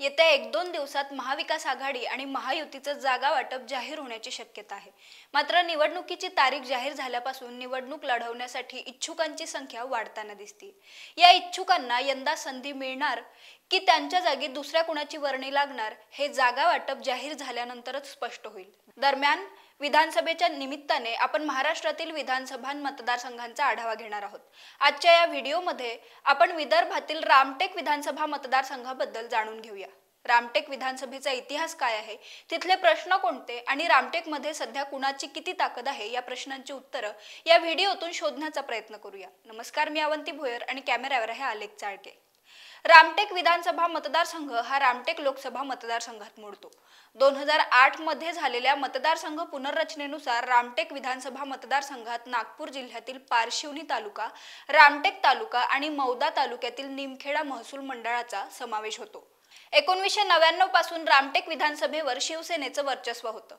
येत्या एक दोन दिवसात महाविकास आघाडी आणि महायुतीचं जागा वाटप जाहीर होण्याची शक्यता आहे मात्र निवडणुकीची तारीख जाहीर झाल्यापासून निवडणूक लढवण्यासाठी इच्छुकांची संख्या वाढताना दिसते या इच्छुकांना यंदा संधी मिळणार की त्यांच्या जागी दुसऱ्या कुणाची वर्णी लागणार हे जागा वाटप जाहीर झाल्यानंतरच स्पष्ट होईल दरम्यान विधानसभेच्या निमित्ताने आपण महाराष्ट्रातील विधानसभा मतदारसंघांचा आढावा घेणार आहोत आजच्या या व्हिडिओमध्ये आपण विदर्भातील रामटेक विधानसभा मतदारसंघाबद्दल जाणून घेऊया रामटेक विधानसभेचा इतिहास काय आहे तिथले प्रश्न कोणते आणि रामटेकमध्ये सध्या कुणाची किती ताकद आहे या प्रश्नांची उत्तरं या व्हिडिओतून शोधण्याचा प्रयत्न करूया नमस्कार मी अवंती भोयर आणि कॅमेऱ्यावर आहे आलेख चाळके रामटेक विधानसभा मतदारसंघ हा रामटेक लोकसभा मतदारसंघात मोडतो दोन हजार आठ मध्ये झालेल्या मतदारसंघ पुनर्रचनेनुसार रामटेक विधानसभा मतदारसंघात नागपूर जिल्ह्यातील पारशिवनी तालुका रामटेक तालुका आणि मौदा तालुक्यातील निमखेडा महसूल मंडळाचा समावेश होतो एकोणवीसशे नव्याण्णव पासून रामटेक विधानसभेवर शिवसेनेचं वर्चस्व होतं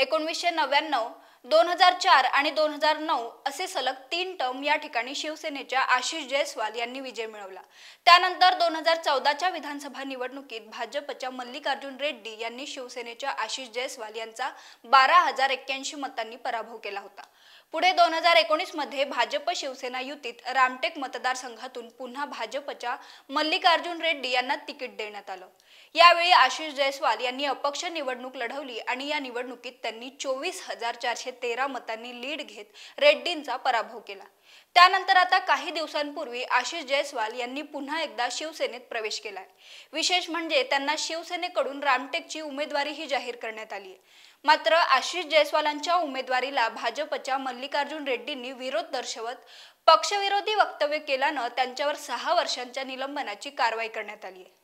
एकोणवीसशे नव्याण्णव दोन हजार चार आणि दोन हजार नऊ असे सलग तीन टर्म या ठिकाणी शिवसेनेच्या आशिष जयस्वाल यांनी विजय मिळवला त्यानंतर दोन हजार चौदाच्या विधानसभा निवडणुकीत भाजपच्या मल्लिकार्जुन रेड्डी यांनी शिवसेनेच्या आशिष जयस्वाल यांचा बारा हजार एक्क्याऐंशी मतांनी पराभव केला होता पुढे दोन हजार मध्ये भाजप शिवसेना युतीत रामटेक मतदारसंघातून पुन्हा भाजपच्या मल्लिकार्जुन रेड्डी यांना तिकीट देण्यात आलं यावेळी आशिष जयस्वाल यांनी अपक्ष निवडणूक लढवली आणि या निवडणुकीत त्यांनी चोवीस हजार चारशे तेरा मतांनी लीड घेत रेड्डींचा पराभव केला त्यानंतर आता काही दिवसांपूर्वी आशिष जयस्वाल यांनी पुन्हा एकदा शिवसेनेत प्रवेश केलाय विशेष म्हणजे त्यांना शिवसेनेकडून रामटेकची उमेदवारीही जाहीर करण्यात आली आहे मात्र आशिष जयस्वालांच्या उमेदवारीला भाजपच्या मल्लिकार्जुन रेड्डींनी विरोध दर्शवत पक्षविरोधी वक्तव्य केल्यानं त्यांच्यावर सहा वर्षांच्या निलंबनाची कारवाई करण्यात आली आहे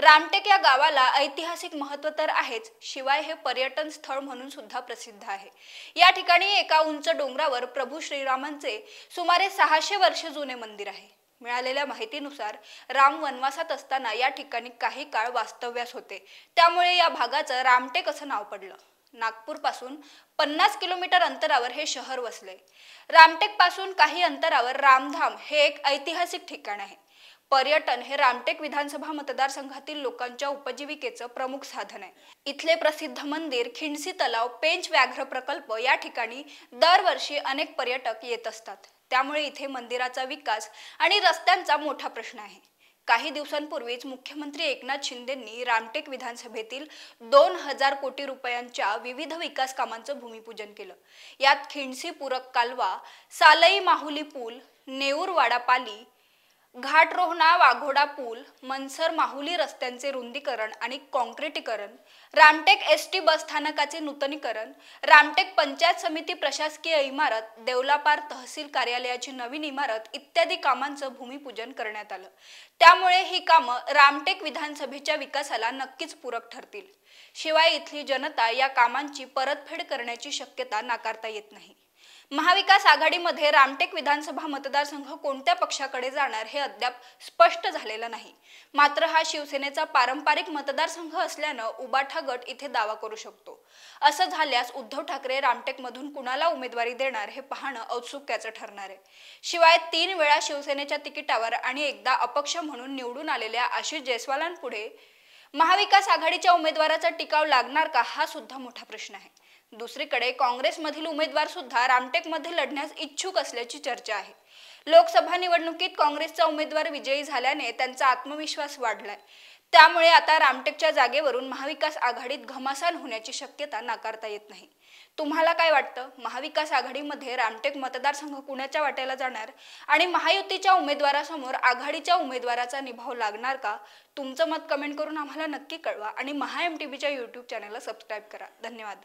रामटेक या गावाला ऐतिहासिक महत्व तर आहेच शिवाय हे पर्यटन स्थळ म्हणून सुद्धा प्रसिद्ध आहे या ठिकाणी एका उंच डोंगरावर प्रभू श्रीरामांचे सुमारे सहाशे वर्ष जुने मंदिर आहे मिळालेल्या माहितीनुसार राम वनवासात असताना या ठिकाणी काही काळ वास्तव्यास होते त्यामुळे या भागाचं रामटेक असं नाव पडलं नागपूरपासून पन्नास किलोमीटर अंतरावर हे शहर वसले रामटेकपासून काही अंतरावर रामधाम हे एक ऐतिहासिक ठिकाण आहे पर्यटन हे रामटेक विधानसभा मतदारसंघातील लोकांच्या उपजीविकेचं प्रमुख साधन आहे इथले प्रसिद्ध मंदिर खिंडसी तलाव पेंच व्याघ्र प्रकल्प या ठिकाणी दरवर्षी अनेक पर्यटक येत असतात त्यामुळे इथे मंदिराचा विकास आणि रस्त्यांचा मोठा प्रश्न आहे काही दिवसांपूर्वीच मुख्यमंत्री एकनाथ शिंदेंनी रामटेक विधानसभेतील दोन हजार कोटी रुपयांच्या विविध विकास कामांचं भूमिपूजन केलं यात खिंडसी पूरक कालवा सालई माहुली पूल नेऊरवाडा पाली घाट रोहणा वाघोडा पूल मनसर माहुली रस्त्यांचे रुंदीकरण आणि कॉन्क्रीटीकरण रामटेक एस टी स्थानकाचे नूतनीकरण रामटेक पंचायत समिती प्रशासकीय इमारत देवलापार तहसील कार्यालयाची नवीन इमारत इत्यादी कामांचं भूमिपूजन करण्यात आलं त्यामुळे ही कामं रामटेक विधानसभेच्या विकासाला नक्कीच पूरक ठरतील शिवाय इथली जनता या कामांची परतफेड करण्याची शक्यता नाकारता येत नाही महाविकास आघाडीमध्ये रामटेक विधानसभा मतदारसंघ कोणत्या पक्षाकडे जाणार हे अद्याप स्पष्ट झालेलं नाही मात्र हा शिवसेनेचा पारंपरिक मतदारसंघ असल्यानं उबाठा गट इथे दावा करू शकतो असं झाल्यास उद्धव ठाकरे रामटेकमधून कुणाला उमेदवारी देणार हे पाहणं औत्सुक्याचं ठरणार आहे शिवाय तीन वेळा शिवसेनेच्या तिकिटावर आणि एकदा अपक्ष म्हणून निवडून आलेल्या आशिष जयस्वालांपुढे महाविकास आघाडीच्या उमेदवाराचा टिकाव लागणार का हा सुद्धा मोठा प्रश्न आहे दुसरीकडे काँग्रेसमधील उमेदवार सुद्धा रामटेकमध्ये लढण्यास इच्छुक असल्याची चर्चा आहे लोकसभा निवडणुकीत काँग्रेसचा उमेदवार विजयी झाल्याने त्यांचा आत्मविश्वास वाढलाय त्यामुळे आता रामटेकच्या जागेवरून महाविकास आघाडीत घमासान होण्याची शक्यता नाकारता येत नाही तुम्हाला काय वाटतं महाविकास आघाडीमध्ये रामटेक मतदारसंघ कुणाच्या वाट्याला जाणार आणि महायुतीच्या उमेदवारासमोर आघाडीच्या उमेदवाराचा निभाव लागणार का तुमचं मत कमेंट करून आम्हाला नक्की कळवा आणि महा एम टी व्हीच्या यूट्यूब चॅनलला सबस्क्राईब करा धन्यवाद